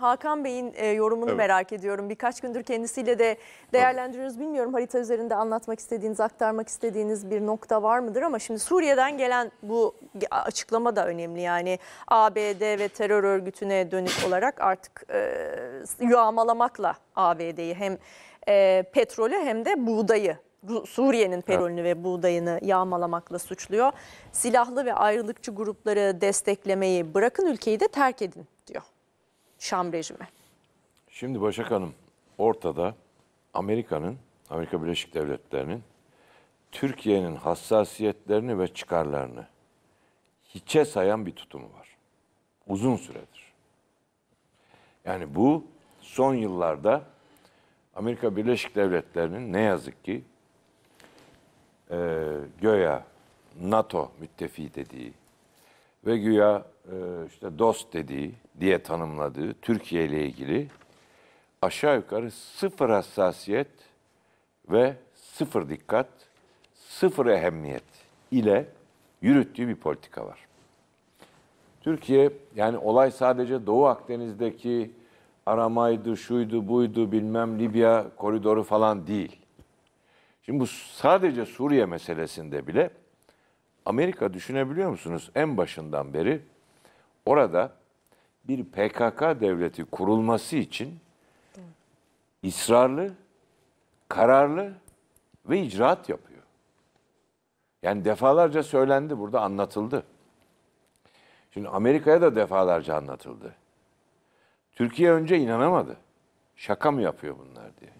Hakan Bey'in e, yorumunu evet. merak ediyorum. Birkaç gündür kendisiyle de değerlendiriyoruz. Bilmiyorum harita üzerinde anlatmak istediğiniz, aktarmak istediğiniz bir nokta var mıdır? Ama şimdi Suriye'den gelen bu açıklama da önemli. Yani ABD ve terör örgütüne dönük olarak artık e, yağmalamakla ABD'yi hem e, petrolü hem de buğdayı Suriye'nin petrolünü evet. ve buğdayını yağmalamakla suçluyor. Silahlı ve ayrılıkçı grupları desteklemeyi bırakın ülkeyi de terk edin Şam rejimi. Şimdi Başak Hanım ortada Amerika'nın, Amerika Birleşik Devletleri'nin Türkiye'nin hassasiyetlerini ve çıkarlarını hiçe sayan bir tutumu var. Uzun süredir. Yani bu son yıllarda Amerika Birleşik Devletleri'nin ne yazık ki e, göya NATO müttefiği dediği ve güya e, işte dost dediği diye tanımladığı Türkiye ile ilgili aşağı yukarı sıfır hassasiyet ve sıfır dikkat, sıfır ehemmiyet ile yürüttüğü bir politika var. Türkiye yani olay sadece Doğu Akdeniz'deki aramaydı, şuydu, buydu, bilmem Libya koridoru falan değil. Şimdi bu sadece Suriye meselesinde bile Amerika düşünebiliyor musunuz? En başından beri orada bir PKK devleti kurulması için ısrarlı, kararlı ve icraat yapıyor. Yani defalarca söylendi burada anlatıldı. Şimdi Amerika'ya da defalarca anlatıldı. Türkiye önce inanamadı. Şaka mı yapıyor bunlar diye.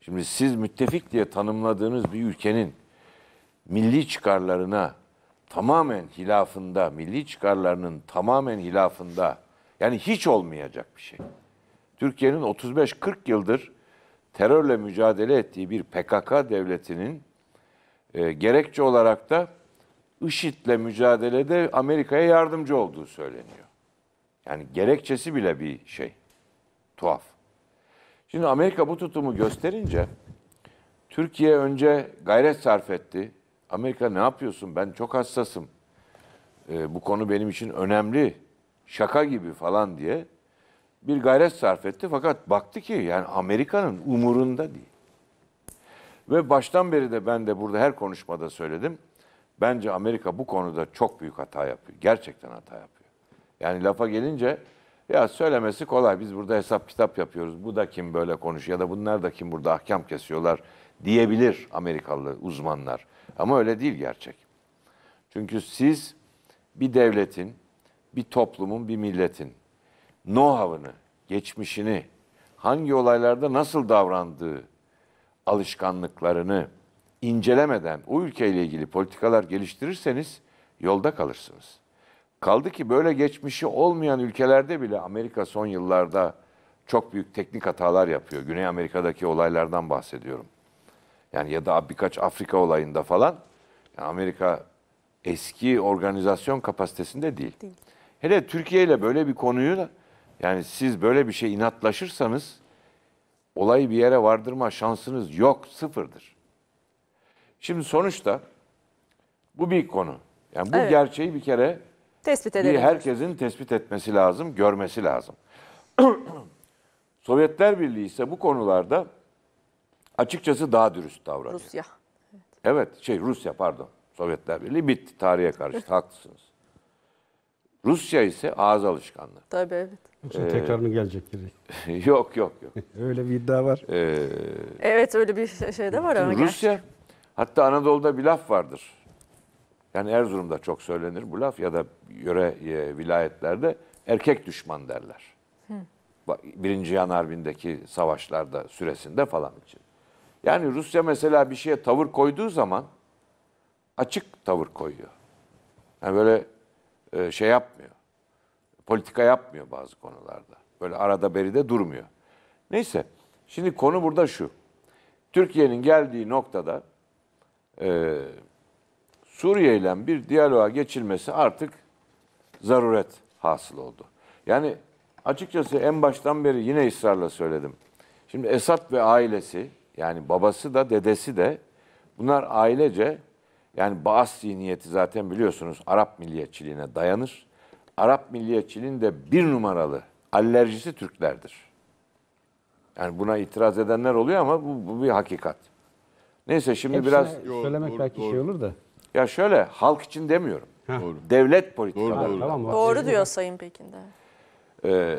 Şimdi siz müttefik diye tanımladığınız bir ülkenin milli çıkarlarına tamamen hilafında, milli çıkarlarının tamamen hilafında yani hiç olmayacak bir şey. Türkiye'nin 35-40 yıldır terörle mücadele ettiği bir PKK devletinin e, gerekçe olarak da IŞİD'le mücadelede Amerika'ya yardımcı olduğu söyleniyor. Yani gerekçesi bile bir şey. Tuhaf. Şimdi Amerika bu tutumu gösterince Türkiye önce gayret sarf etti. Amerika ne yapıyorsun? Ben çok hassasım. E, bu konu benim için önemli şaka gibi falan diye bir gayret sarf etti. Fakat baktı ki yani Amerika'nın umurunda değil. Ve baştan beri de ben de burada her konuşmada söyledim. Bence Amerika bu konuda çok büyük hata yapıyor. Gerçekten hata yapıyor. Yani lafa gelince ya söylemesi kolay. Biz burada hesap kitap yapıyoruz. Bu da kim böyle konuşuyor ya da bunlar da kim burada ahkam kesiyorlar diyebilir Amerikalı uzmanlar. Ama öyle değil gerçek. Çünkü siz bir devletin bir toplumun, bir milletin know-how'ını, geçmişini, hangi olaylarda nasıl davrandığı, alışkanlıklarını incelemeden o ülkeyle ilgili politikalar geliştirirseniz yolda kalırsınız. Kaldı ki böyle geçmişi olmayan ülkelerde bile Amerika son yıllarda çok büyük teknik hatalar yapıyor. Güney Amerika'daki olaylardan bahsediyorum. Yani ya da birkaç Afrika olayında falan Amerika eski organizasyon kapasitesinde değil. değil. Hele Türkiye ile böyle bir konuyu da yani siz böyle bir şey inatlaşırsanız olayı bir yere vardırma şansınız yok, sıfırdır. Şimdi sonuçta bu bir konu. Yani bu evet. gerçeği bir kere tespit Bir herkesin tespit etmesi lazım, görmesi lazım. Sovyetler Birliği ise bu konularda açıkçası daha dürüst davranıyor. Rusya. Evet, evet şey Rusya pardon. Sovyetler Birliği bitti. Tarihe karıştı. Haklısınız. Rusya ise ağız alışkanlığı. Tabii evet. Yoksa ee, tekrar mı gelecek gelecektir? yok yok yok. öyle bir iddia var. Ee, evet öyle bir şey, şey de var ama Rusya gerçek. hatta Anadolu'da bir laf vardır. Yani Erzurum'da çok söylenir bu laf ya da yöre e, vilayetlerde erkek düşman derler. Hı. Birinci Yan Harbi'ndeki savaşlarda süresinde falan için. Yani Rusya mesela bir şeye tavır koyduğu zaman açık tavır koyuyor. Yani böyle e, şey yapmıyor. Politika yapmıyor bazı konularda. Böyle arada beride durmuyor. Neyse. Şimdi konu burada şu. Türkiye'nin geldiği noktada e, Suriye ile bir diyaloğa geçilmesi artık zaruret hasıl oldu. Yani açıkçası en baştan beri yine ısrarla söyledim. Şimdi Esat ve ailesi yani babası da dedesi de bunlar ailece yani Baas zihniyeti zaten biliyorsunuz Arap milliyetçiliğine dayanır. Arap milliyetçiliğin de bir numaralı alerjisi Türklerdir. Yani buna itiraz edenler oluyor ama bu, bu bir hakikat. Neyse şimdi Hepsine biraz... Söylemek doğru, belki doğru. şey olur da. Ya şöyle halk için demiyorum. Doğru. Devlet politikaları. Doğru, doğru. Tamam, doğru diyor Sayın Pekin'de. Ee,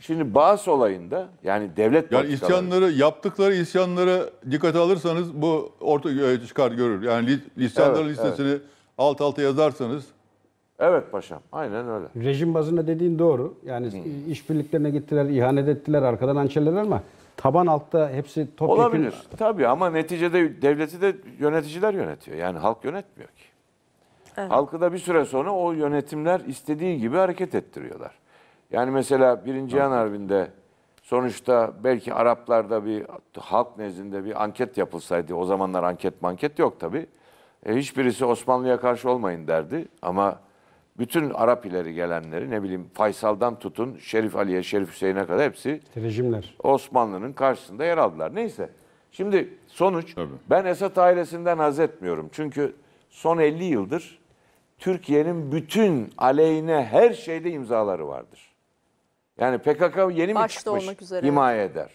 Şimdi Bağız olayında yani devlet yani isyanları yaptıkları isyanları dikkate alırsanız bu orta e, çıkar görür. Yani isyanları evet, listesini evet. alt alta yazarsanız Evet paşam. Aynen öyle. Rejim bazında dediğin doğru. Yani hmm. işbirliklerine gittiler, ihanet ettiler, arkadan hançerlediler ama taban altta hepsi top Olabilir. Yakın. Tabii ama neticede devleti de yöneticiler yönetiyor. Yani halk yönetmiyor ki. Evet. Halkı da bir süre sonra o yönetimler istediği gibi hareket ettiriyorlar. Yani mesela Birinci Cihan Harbi'nde sonuçta belki Araplarda bir halk nezdinde bir anket yapılsaydı o zamanlar anket manket yok tabii. E, hiçbirisi Osmanlı'ya karşı olmayın derdi ama bütün Arap ileri gelenleri ne bileyim Faysal'dan tutun Şerif Ali'ye, Şerif Hüseyin'e kadar hepsi rejimler Osmanlı'nın karşısında yer aldılar. Neyse şimdi sonuç Tabii. ben Esat ailesinden haz etmiyorum. Çünkü son 50 yıldır Türkiye'nin bütün aleyhine her şeyde imzaları vardır. Yani PKK yeni mi çıkmış? Olmak üzere. Himaye eder.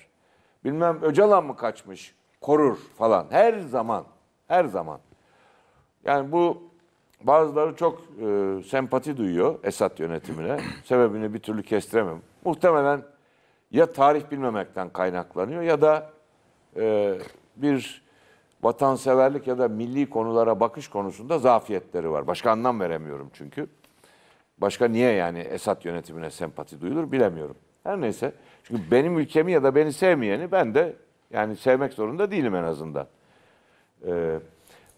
Bilmem Öcalan mı kaçmış? Korur falan. Her zaman. Her zaman. Yani bu bazıları çok e, sempati duyuyor Esad yönetimine. Sebebini bir türlü kestiremem. Muhtemelen ya tarih bilmemekten kaynaklanıyor ya da e, bir vatanseverlik ya da milli konulara bakış konusunda zafiyetleri var. Başka anlam veremiyorum çünkü. Başka niye yani Esad yönetimine sempati duyulur bilemiyorum. Her neyse. Çünkü benim ülkemi ya da beni sevmeyeni ben de yani sevmek zorunda değilim en azından. Ee,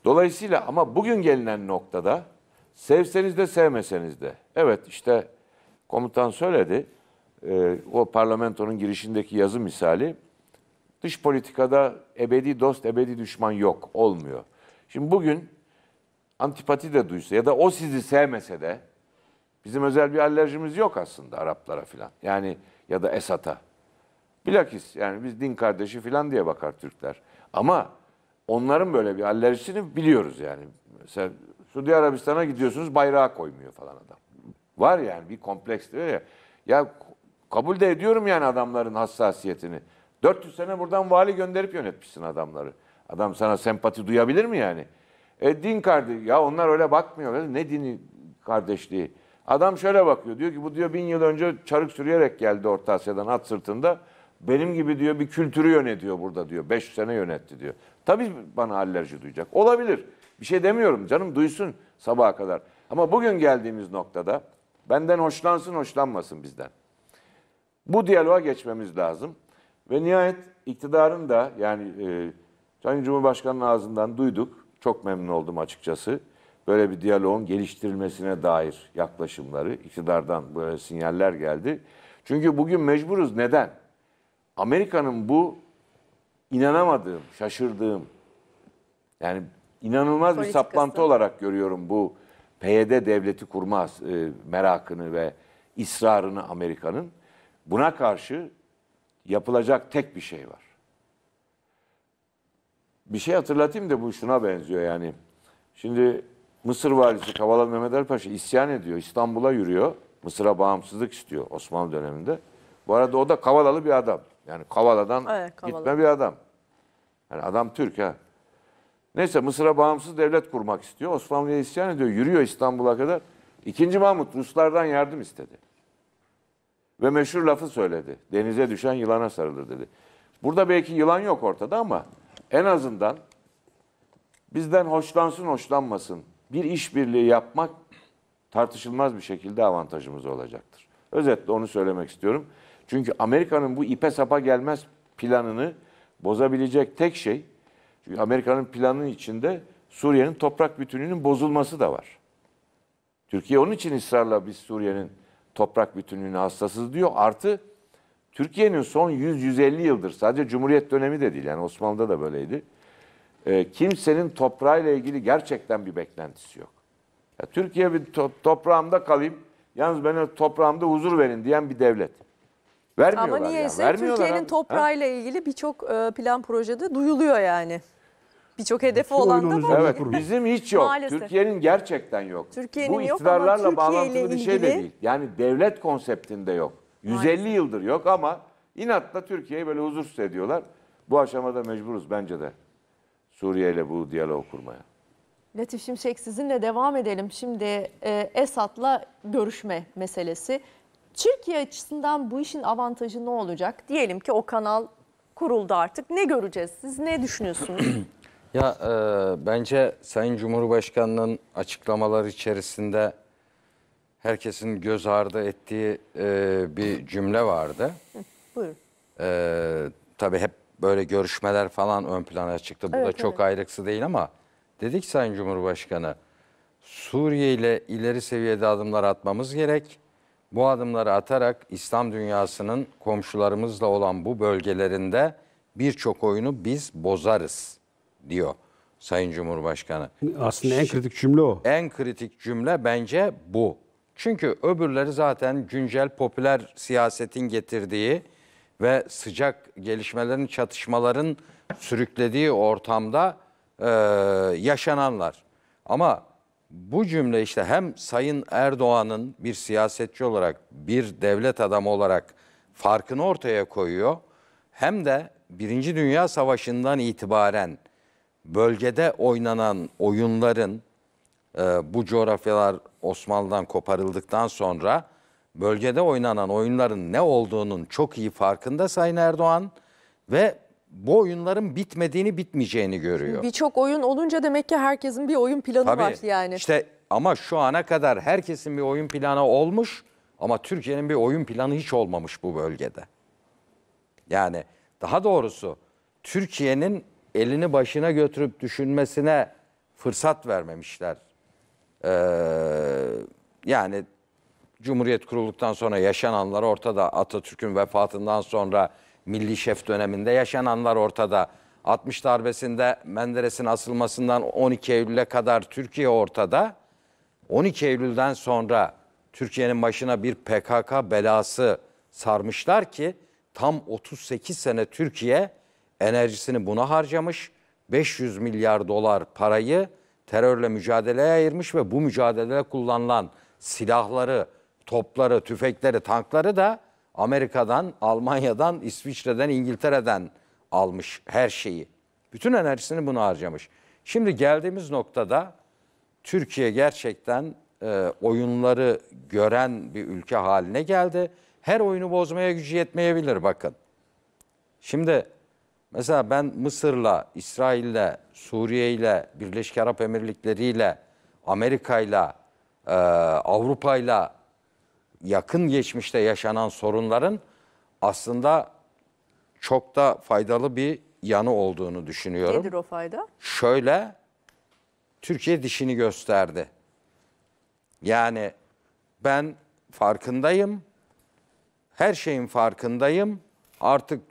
dolayısıyla ama bugün gelinen noktada sevseniz de sevmeseniz de. Evet işte komutan söyledi. E, o parlamentonun girişindeki yazı misali. Dış politikada ebedi dost, ebedi düşman yok, olmuyor. Şimdi bugün antipati de duysa ya da o sizi sevmese de Bizim özel bir alerjimiz yok aslında Araplara filan. Yani ya da Esat'a. Bilakis yani biz din kardeşi filan diye bakar Türkler. Ama onların böyle bir alerjisini biliyoruz yani. Mesela Suudi Arabistan'a gidiyorsunuz bayrağı koymuyor falan adam. Var yani bir kompleks diyor ya. Ya kabul de ediyorum yani adamların hassasiyetini. 400 sene buradan vali gönderip yönetmişsin adamları. Adam sana sempati duyabilir mi yani? E din kardeşi ya onlar öyle bakmıyor. Ne dini kardeşliği? Adam şöyle bakıyor. Diyor ki bu diyor bin yıl önce çarık sürüyerek geldi Orta Asya'dan at sırtında. Benim gibi diyor bir kültürü yönetiyor burada diyor. Beş sene yönetti diyor. Tabii bana alerji duyacak. Olabilir. Bir şey demiyorum canım duysun sabaha kadar. Ama bugün geldiğimiz noktada benden hoşlansın hoşlanmasın bizden. Bu diyaloğa geçmemiz lazım. Ve nihayet iktidarın da yani e, Sayın Cumhurbaşkanı'nın ağzından duyduk. Çok memnun oldum açıkçası böyle bir diyaloğun geliştirilmesine dair yaklaşımları iktidardan böyle sinyaller geldi. Çünkü bugün mecburuz. Neden? Amerika'nın bu inanamadığım, şaşırdığım yani inanılmaz bir saplantı olarak görüyorum bu PYD devleti kurma e, merakını ve ısrarını Amerika'nın. Buna karşı yapılacak tek bir şey var. Bir şey hatırlatayım da bu şuna benziyor yani. Şimdi Mısır valisi Kavala Mehmet Ali Paşa isyan ediyor. İstanbul'a yürüyor. Mısır'a bağımsızlık istiyor Osmanlı döneminde. Bu arada o da Kavalalı bir adam. Yani Kavala'dan evet, Kavala. gitme bir adam. Yani adam Türk ha. Neyse Mısır'a bağımsız devlet kurmak istiyor. Osmanlı'ya isyan ediyor. Yürüyor İstanbul'a kadar. İkinci Mahmut Ruslardan yardım istedi. Ve meşhur lafı söyledi. Denize düşen yılana sarılır dedi. Burada belki yılan yok ortada ama en azından bizden hoşlansın hoşlanmasın bir işbirliği yapmak tartışılmaz bir şekilde avantajımız olacaktır. Özetle onu söylemek istiyorum. Çünkü Amerika'nın bu ipe sapa gelmez planını bozabilecek tek şey, çünkü Amerika'nın planının içinde Suriye'nin toprak bütünlüğünün bozulması da var. Türkiye onun için ısrarla biz Suriye'nin toprak bütünlüğüne hassasız diyor. Artı Türkiye'nin son 100-150 yıldır sadece Cumhuriyet dönemi de değil yani Osmanlı'da da böyleydi e, kimsenin toprağıyla ilgili gerçekten bir beklentisi yok. Ya, Türkiye bir to- toprağımda kalayım, yalnız bana toprağımda huzur verin diyen bir devlet. Vermiyorlar Ama niyeyse ya, vermiyorlar Türkiye'nin abi. toprağıyla ilgili birçok e, plan projede duyuluyor yani. Birçok hedefi Şu olan da var. Evet, bizim hiç yok. Maalesef. Türkiye'nin gerçekten yok. Türkiye'nin Bu yok iktidarlarla Türkiye ile bağlantılı bir şey de değil. Yani devlet konseptinde yok. 150 yıldır yok ama inatla Türkiye'yi böyle huzursuz ediyorlar. Bu aşamada mecburuz bence de. Suriye ile bu diyalog kurmaya. Latif Şimşek sizinle devam edelim. Şimdi e, Esad'la görüşme meselesi. Türkiye açısından bu işin avantajı ne olacak? Diyelim ki o kanal kuruldu artık. Ne göreceğiz? Siz ne düşünüyorsunuz? ya e, bence Sayın Cumhurbaşkanı'nın açıklamalar içerisinde herkesin göz ardı ettiği e, bir cümle vardı. Buyurun. E, tabii hep böyle görüşmeler falan ön plana çıktı. Bu da çok evet. ayrıksı değil ama dedik Sayın Cumhurbaşkanı Suriye ile ileri seviyede adımlar atmamız gerek. Bu adımları atarak İslam dünyasının komşularımızla olan bu bölgelerinde birçok oyunu biz bozarız diyor Sayın Cumhurbaşkanı. Aslında en kritik cümle o. En kritik cümle bence bu. Çünkü öbürleri zaten güncel popüler siyasetin getirdiği ve sıcak gelişmelerin, çatışmaların sürüklediği ortamda e, yaşananlar. Ama bu cümle işte hem Sayın Erdoğan'ın bir siyasetçi olarak, bir devlet adamı olarak farkını ortaya koyuyor. Hem de Birinci Dünya Savaşı'ndan itibaren bölgede oynanan oyunların e, bu coğrafyalar Osmanlı'dan koparıldıktan sonra bölgede oynanan oyunların ne olduğunun çok iyi farkında Sayın Erdoğan ve bu oyunların bitmediğini bitmeyeceğini görüyor. Birçok oyun olunca demek ki herkesin bir oyun planı Tabii, var yani. İşte ama şu ana kadar herkesin bir oyun planı olmuş ama Türkiye'nin bir oyun planı hiç olmamış bu bölgede. Yani daha doğrusu Türkiye'nin elini başına götürüp düşünmesine fırsat vermemişler. Ee, yani Cumhuriyet kurulduktan sonra yaşananlar ortada. Atatürk'ün vefatından sonra milli şef döneminde yaşananlar ortada. 60 darbesinde Menderes'in asılmasından 12 Eylül'e kadar Türkiye ortada. 12 Eylül'den sonra Türkiye'nin başına bir PKK belası sarmışlar ki tam 38 sene Türkiye enerjisini buna harcamış. 500 milyar dolar parayı terörle mücadeleye ayırmış ve bu mücadelede kullanılan silahları, topları, tüfekleri, tankları da Amerika'dan, Almanya'dan, İsviçre'den, İngiltere'den almış her şeyi. Bütün enerjisini bunu harcamış. Şimdi geldiğimiz noktada Türkiye gerçekten e, oyunları gören bir ülke haline geldi. Her oyunu bozmaya gücü yetmeyebilir bakın. Şimdi mesela ben Mısır'la, İsrail'le, Suriye'yle, Birleşik Arap Emirlikleri'yle, Amerika'yla, e, Avrupa'yla yakın geçmişte yaşanan sorunların aslında çok da faydalı bir yanı olduğunu düşünüyorum. Nedir o fayda? Şöyle Türkiye dişini gösterdi. Yani ben farkındayım. Her şeyin farkındayım. Artık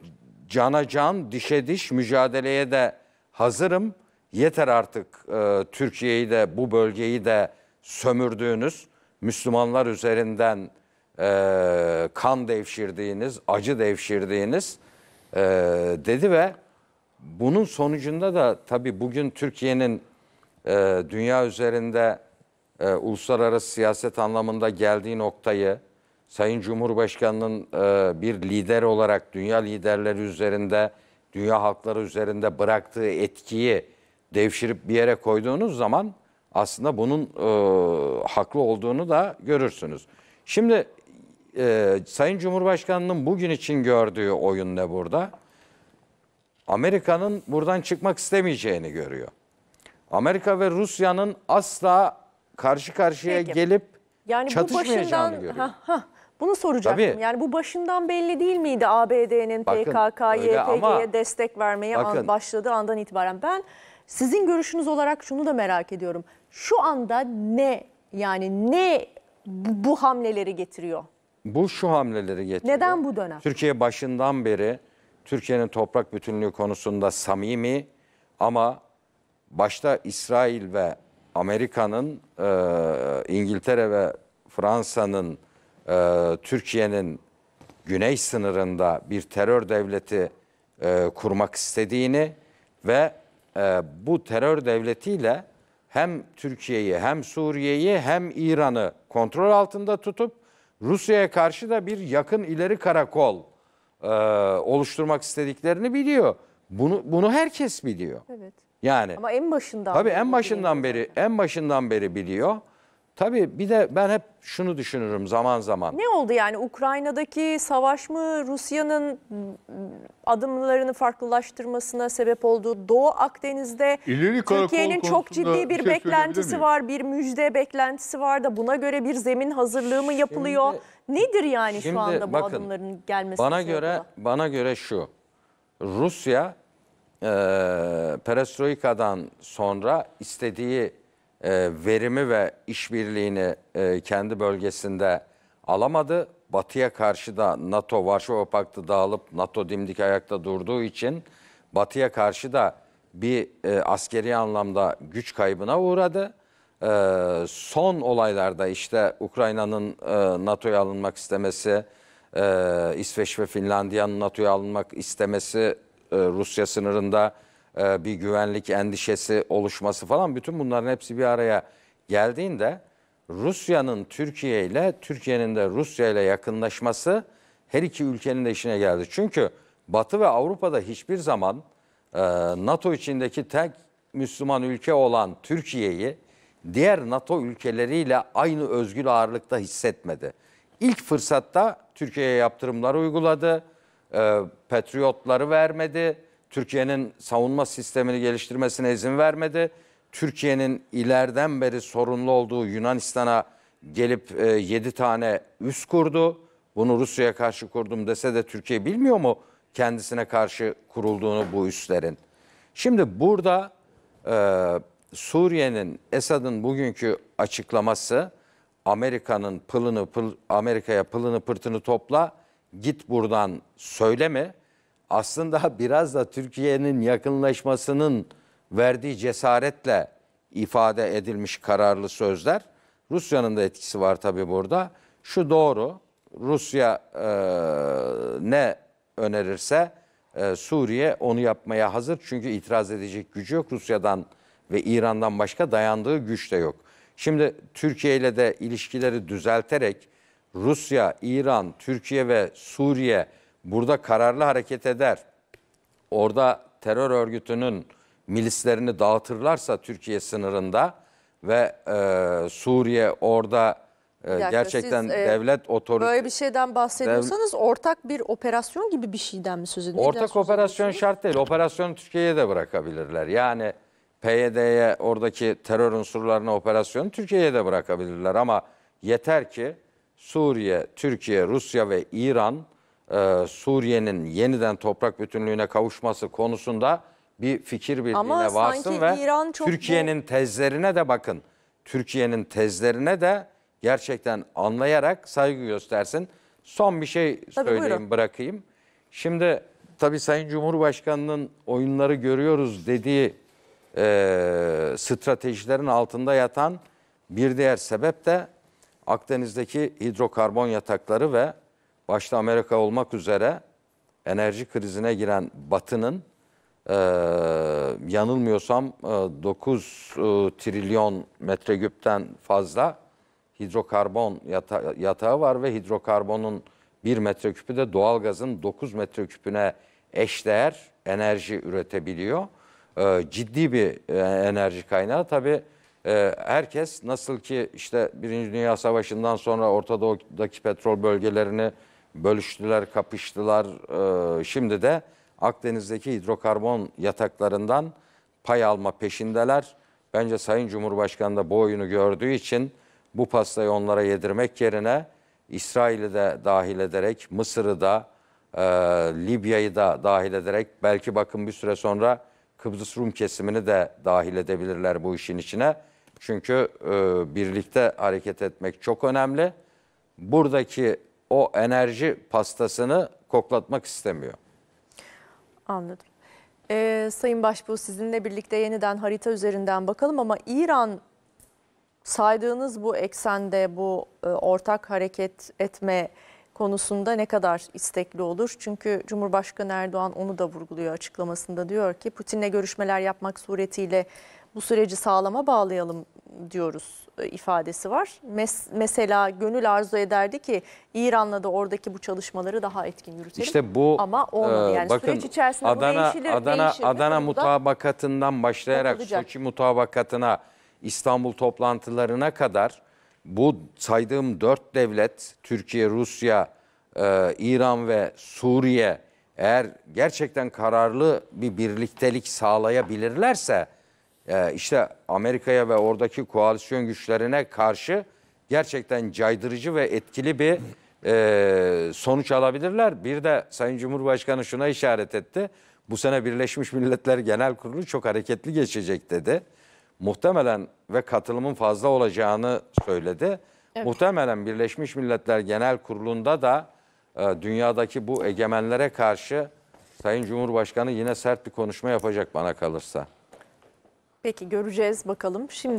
cana can, dişe diş mücadeleye de hazırım. Yeter artık e, Türkiye'yi de bu bölgeyi de sömürdüğünüz Müslümanlar üzerinden e, kan devşirdiğiniz, acı devşirdiğiniz e, dedi ve bunun sonucunda da tabii bugün Türkiye'nin e, dünya üzerinde e, uluslararası siyaset anlamında geldiği noktayı Sayın Cumhurbaşkanı'nın e, bir lider olarak dünya liderleri üzerinde, dünya halkları üzerinde bıraktığı etkiyi devşirip bir yere koyduğunuz zaman aslında bunun e, haklı olduğunu da görürsünüz. Şimdi e, Sayın Cumhurbaşkanı'nın bugün için gördüğü oyun ne burada? Amerika'nın buradan çıkmak istemeyeceğini görüyor. Amerika ve Rusya'nın asla karşı karşıya Peki. gelip yani çatışmayacağını bu başından, görüyor. Ha, ha, bunu soracaktım. Tabii. Yani bu başından belli değil miydi ABD'nin PKK, YPG'ye destek vermeye bakın, an, başladığı andan itibaren? Ben sizin görüşünüz olarak şunu da merak ediyorum. Şu anda ne yani ne bu, bu hamleleri getiriyor? Bu şu hamleleri getiriyor. Neden bu dönem? Türkiye başından beri Türkiye'nin toprak bütünlüğü konusunda samimi ama başta İsrail ve Amerika'nın, e, İngiltere ve Fransa'nın, e, Türkiye'nin güney sınırında bir terör devleti e, kurmak istediğini ve e, bu terör devletiyle hem Türkiye'yi hem Suriye'yi hem İran'ı kontrol altında tutup Rusya'ya karşı da bir yakın ileri karakol e, oluşturmak istediklerini biliyor. Bunu bunu herkes biliyor. Evet. Yani. Ama en başından. Tabii en başından beri en başından beri biliyor. Tabii bir de ben hep şunu düşünürüm zaman zaman. Ne oldu yani Ukrayna'daki savaş mı Rusya'nın ıı, adımlarını farklılaştırmasına sebep oldu? Doğu Akdeniz'de Türkiye'nin çok ciddi bir şey beklentisi var, bir müjde beklentisi var da buna göre bir zemin hazırlığı mı yapılıyor? Şimdi, Nedir yani şu anda bu bakın, adımların gelmesi? Bana göre da? bana göre şu. Rusya e, perestroikadan sonra istediği e, verimi ve işbirliğini e, kendi bölgesinde alamadı. Batı'ya karşı da NATO Varşova Paktı dağılıp NATO dimdik ayakta durduğu için Batı'ya karşı da bir e, askeri anlamda güç kaybına uğradı. E, son olaylarda işte Ukrayna'nın e, NATO'ya alınmak istemesi, e, İsveç ve Finlandiya'nın NATO'ya alınmak istemesi e, Rusya sınırında e, bir güvenlik endişesi oluşması falan bütün bunların hepsi bir araya geldiğinde Rusya'nın Türkiye ile Türkiye'nin de Rusya ile yakınlaşması her iki ülkenin de işine geldi. Çünkü Batı ve Avrupa'da hiçbir zaman e, NATO içindeki tek Müslüman ülke olan Türkiye'yi diğer NATO ülkeleriyle aynı özgür ağırlıkta hissetmedi. İlk fırsatta Türkiye'ye yaptırımlar uyguladı, e, patriotları vermedi, Türkiye'nin savunma sistemini geliştirmesine izin vermedi. Türkiye'nin ilerden beri sorunlu olduğu Yunanistan'a gelip e, 7 tane üs kurdu. Bunu Rusya'ya karşı kurdum dese de Türkiye bilmiyor mu kendisine karşı kurulduğunu bu üslerin? Şimdi burada e, Suriye'nin Esad'ın bugünkü açıklaması Amerika'nın pılını pıl, Amerika'ya pılını pırtını topla git buradan söyleme. mi? aslında biraz da Türkiye'nin yakınlaşmasının verdiği cesaretle ifade edilmiş kararlı sözler. Rusya'nın da etkisi var tabii burada. Şu doğru, Rusya e, ne önerirse e, Suriye onu yapmaya hazır. Çünkü itiraz edecek gücü yok. Rusya'dan ve İran'dan başka dayandığı güç de yok. Şimdi Türkiye ile de ilişkileri düzelterek Rusya, İran, Türkiye ve Suriye burada kararlı hareket eder, orada terör örgütünün milislerini dağıtırlarsa Türkiye sınırında ve e, Suriye orada e, dakika, gerçekten siz, e, devlet otoritesi... Böyle bir şeyden bahsediyorsanız dev... ortak bir operasyon gibi bir şeyden mi söz ediyorsunuz? Ortak operasyon şart değil. Operasyonu Türkiye'ye de bırakabilirler. Yani PYD'ye oradaki terör unsurlarına operasyonu Türkiye'ye de bırakabilirler. Ama yeter ki Suriye, Türkiye, Rusya ve İran e, Suriye'nin yeniden toprak bütünlüğüne kavuşması konusunda bir fikir birliğine varsın ve Türkiye'nin bu... tezlerine de bakın. Türkiye'nin tezlerine de gerçekten anlayarak saygı göstersin. Son bir şey söyleyeyim buyurun. bırakayım. Şimdi tabii Sayın Cumhurbaşkanı'nın oyunları görüyoruz dediği e, stratejilerin altında yatan bir diğer sebep de Akdeniz'deki hidrokarbon yatakları ve başta Amerika olmak üzere enerji krizine giren Batı'nın e, yanılmıyorsam e, 9 e, trilyon metreküpten fazla hidrokarbon yata, yatağı var ve hidrokarbonun 1 metreküpü de doğalgazın 9 metreküpüne eşdeğer enerji üretebiliyor. E, ciddi bir e, enerji kaynağı tabii e, herkes nasıl ki işte Birinci Dünya Savaşı'ndan sonra Orta Doğu'daki petrol bölgelerini bölüştüler, kapıştılar. Ee, şimdi de Akdeniz'deki hidrokarbon yataklarından pay alma peşindeler. Bence Sayın Cumhurbaşkanı da bu oyunu gördüğü için bu pastayı onlara yedirmek yerine İsrail'i de dahil ederek, Mısır'ı da, e, Libya'yı da dahil ederek belki bakın bir süre sonra Kıbrıs Rum kesimini de dahil edebilirler bu işin içine. Çünkü e, birlikte hareket etmek çok önemli. Buradaki o enerji pastasını koklatmak istemiyor. Anladım. Ee, Sayın Başbuğ sizinle birlikte yeniden harita üzerinden bakalım ama İran saydığınız bu eksende bu e, ortak hareket etme konusunda ne kadar istekli olur? Çünkü Cumhurbaşkanı Erdoğan onu da vurguluyor açıklamasında diyor ki Putin'le görüşmeler yapmak suretiyle bu süreci sağlama bağlayalım diyoruz ifadesi var. Mes mesela gönül arzu ederdi ki İran'la da oradaki bu çalışmaları daha etkin yürütelim. İşte bu ama e, olmadı yani bakın, süreç içerisinde Adana, bu değişilir. Adana, değişir. Adana mutabakatından başlayarak yapılacak. Soçi mutabakatına İstanbul toplantılarına kadar bu saydığım dört devlet Türkiye, Rusya, e, İran ve Suriye eğer gerçekten kararlı bir birliktelik sağlayabilirlerse ee, işte Amerika'ya ve oradaki koalisyon güçlerine karşı gerçekten caydırıcı ve etkili bir e, sonuç alabilirler. Bir de Sayın Cumhurbaşkanı şuna işaret etti. Bu sene Birleşmiş Milletler Genel Kurulu çok hareketli geçecek dedi. Muhtemelen ve katılımın fazla olacağını söyledi. Evet. Muhtemelen Birleşmiş Milletler Genel Kurulu'nda da e, dünyadaki bu egemenlere karşı Sayın Cumhurbaşkanı yine sert bir konuşma yapacak bana kalırsa. Peki göreceğiz bakalım. Şimdi